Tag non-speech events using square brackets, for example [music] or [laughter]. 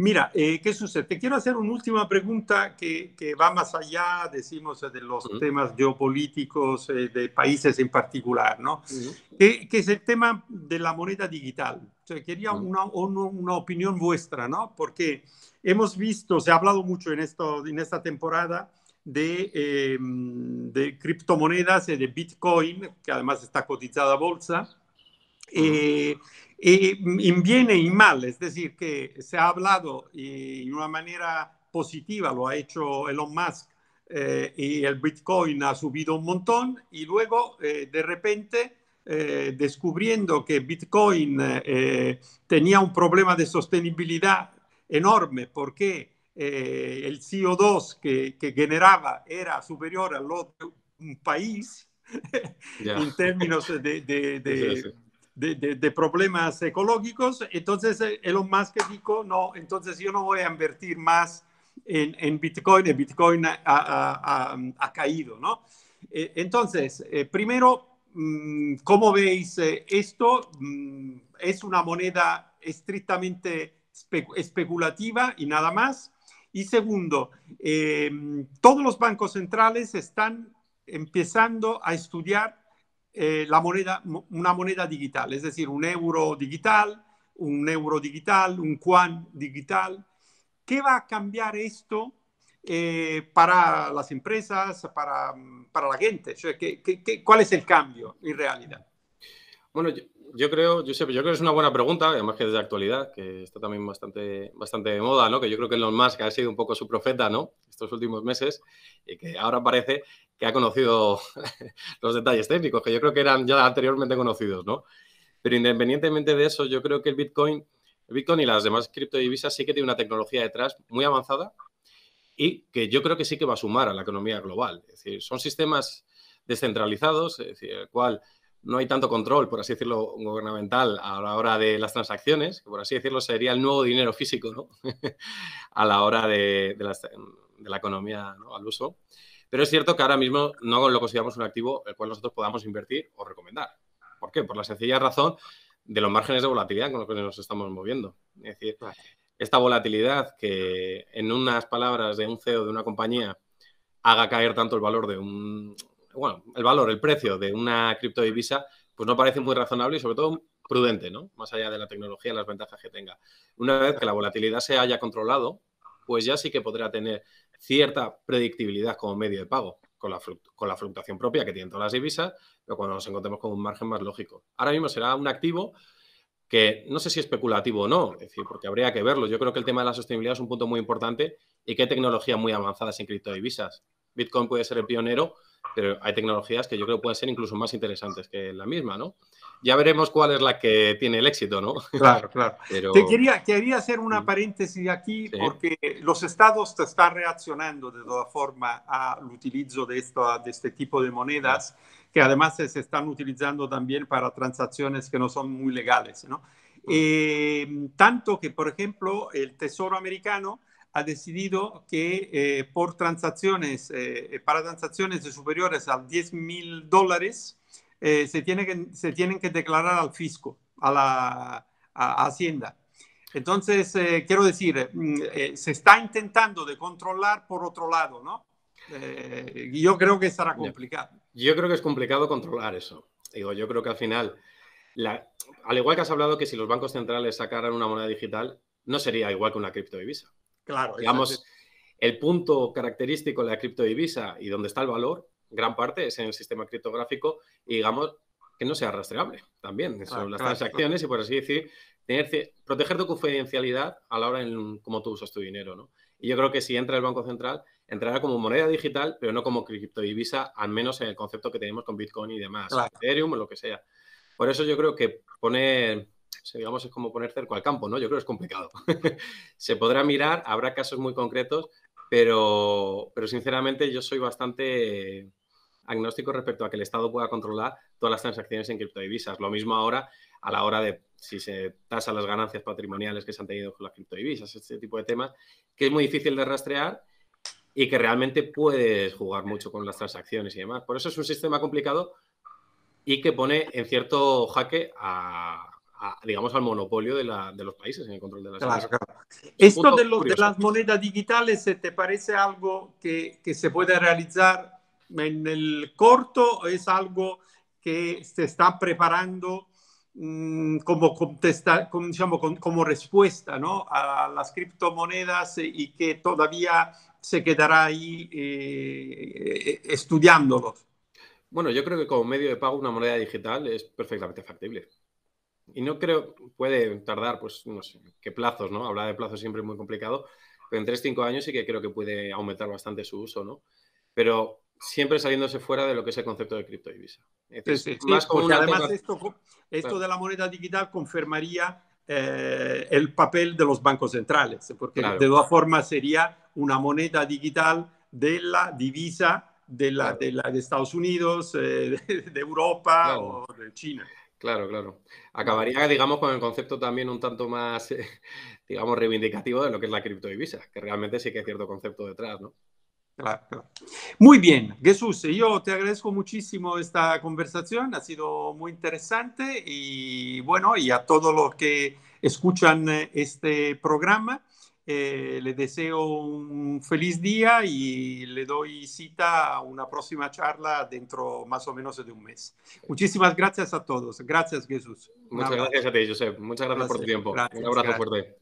Mira, eh, ¿qué sucede? Te quiero hacer una última pregunta que, va más allá, decimos, eh, de los temas geopolíticos eh, de países en particular, ¿no? que, es el tema de la moneda digital. quería una, opinión vuestra, ¿no? Porque hemos visto, se ha hablado mucho en, esto, en esta temporada de, eh, de criptomonedas, de Bitcoin, que además está cotizada a bolsa eh, y y, en bien y mal, es decir, que se ha hablado de una manera positiva, lo ha hecho Elon Musk, eh, y el Bitcoin ha subido un montón y luego eh, de repente descubriendo que Bitcoin tenía un problema de sostenibilidad enorme porque el CO2 que, generaba era superior a lo de un país, [laughs] en términos de, de, problemas ecológicos. Entonces eh, lo más que digo no, entonces yo no voy a invertir más en, en Bitcoin, el Bitcoin ha, caído, ¿no? Eh, entonces, eh, primero, mm, ¿cómo veis esto? Mm, es una moneda estrictamente especulativa y nada más. Y segundo, todos los bancos centrales están empezando a estudiar eh, la moneda, una moneda digital, es decir, un euro digital, un euro digital, un yuan digital. ¿Qué va a cambiar esto eh, para las empresas, para, la gente? cuál es el cambio en realidad? Bueno, yo creo, Giuseppe, yo creo que es una buena pregunta, además que desde la actualidad, que está también bastante, bastante de moda, ¿no? Que yo creo que Elon Musk ha sido un poco su profeta, ¿no? Estos últimos meses, y que ahora parece que ha conocido [laughs] los detalles técnicos, que yo creo que eran ya anteriormente conocidos, ¿no? Pero independientemente de eso, yo creo que el Bitcoin, Bitcoin y las demás criptodivisas sí que tiene una tecnología detrás muy avanzada y que yo creo que sí que va a sumar a la economía global. Es decir, son sistemas descentralizados, es decir, el cual no hay tanto control, por así decirlo, gubernamental a la hora de las transacciones, que por así decirlo sería el nuevo dinero físico, ¿no? [laughs] a la hora de, la economía al uso. Pero es cierto que ahora mismo no lo consideramos un activo el cual nosotros podamos invertir o recomendar. ¿Por qué? Por la sencilla razón de los márgenes de volatilidad con los que nos estamos moviendo. Es decir, esta volatilidad que en unas palabras de un CEO de una compañía haga caer tanto el valor de un, bueno, el valor, el precio de una criptodivisa, pues no parece muy razonable y sobre todo prudente, ¿no? Más allá de la tecnología, las ventajas que tenga. Una vez que la volatilidad se haya controlado, pues ya sí que podrá tener cierta predictibilidad como medio de pago, con la, fluctuación propia que tienen todas las divisas, pero cuando nos encontremos con un margen más lógico. Ahora mismo será un activo que no sé si especulativo o no, es decir, porque habría que verlo. Yo creo que el tema de la sostenibilidad es un punto muy importante y que hay tecnología muy avanzadas en criptodivisas. Bitcoin puede ser el pionero, pero hay tecnologías que yo creo pueden ser incluso más interesantes que la misma, ¿no? Ya veremos cuál es la que tiene el éxito, ¿no? Claro, claro. [laughs] Te quería, quería hacer una mm. paréntesis aquí porque los estados están reaccionando de toda forma al utilizo de, de este tipo de monedas que además se están utilizando también para transacciones que no son muy legales, ¿no? Mm. Eh, tanto que, por ejemplo, el Tesoro americano ha decidido que eh, por transacciones, eh, eh, para transacciones superiores a 10 mil dólares, se, tiene que, se tienen que declarar al fisco, a la Hacienda. Entonces, quiero decir, mm, se está intentando de controlar por otro lado, ¿no? yo creo que será complicado. Yo creo que es complicado controlar eso. Digo, yo creo que al final, la, al igual que has hablado que si los bancos centrales sacaran una moneda digital, no sería igual que una criptodivisa Digamos, el punto característico de la criptodivisa y donde está el valor, gran parte es en el sistema criptográfico y digamos que no sea rastreable también. Son las transacciones y por así decir, proteger tu confidencialidad a la hora en cómo tú usas tu dinero, Y yo creo que si entra el Banco Central, entrará como moneda digital, pero no como criptodivisa, al menos en el concepto que tenemos con Bitcoin y demás, Ethereum o lo que sea. Por eso yo creo que poner digamos, es como poner cerco al campo, ¿no? Yo creo que es complicado. [laughs] Se podrá mirar, habrá casos muy concretos, pero, pero sinceramente yo soy bastante agnóstico respecto a que el Estado pueda controlar todas las transacciones en criptodivisas. Lo mismo ahora a la hora de si se tasan las ganancias patrimoniales que se han tenido con las criptodivisas, este tipo de temas, que es muy difícil de rastrear y que realmente puedes jugar mucho con las transacciones y demás. Por eso es un sistema complicado y que pone en cierto jaque a, digamos, al monopolio de, los países en el control de las Esto de, las monedas digitales, ¿te parece algo que, se puede realizar en el corto o es algo que se está preparando mm, como, respuesta a las criptomonedas y que todavía se quedará ahí eh, estudiándolos? Bueno, yo creo que como medio de pago una moneda digital es perfectamente factible y no creo, puede tardar, pues no sé, qué plazos, ¿no? Hablar de plazos siempre es muy complicado, pero en 3-5 años sí que creo que puede aumentar bastante su uso, ¿no? Pero siempre saliéndose fuera de lo que es el concepto de cripto divisa. más además esto, de la moneda digital confirmaría eh, el papel de los bancos centrales, porque de todas formas sería una moneda digital de la divisa de, la, de, Estados Unidos, eh, de, Europa o de China. Claro, claro. Acabaría, digamos, con el concepto también un tanto más, [laughs] digamos, reivindicativo de lo que es la criptodivisa, que realmente sí que hay cierto concepto detrás, ¿no? Claro, claro. Muy bien, Jesús, eh, yo te agradezco muchísimo esta conversación, ha sido muy interesante y bueno, y a todos los que escuchan eh, este programa. Eh, le deseo un feliz día y le doy cita a una próxima charla dentro más o menos de un mes. Muchísimas gracias a todos. Gracias, Jesús. Muchas gracias a ti, Josep. Muchas gracias, por tu tiempo. un abrazo fuerte.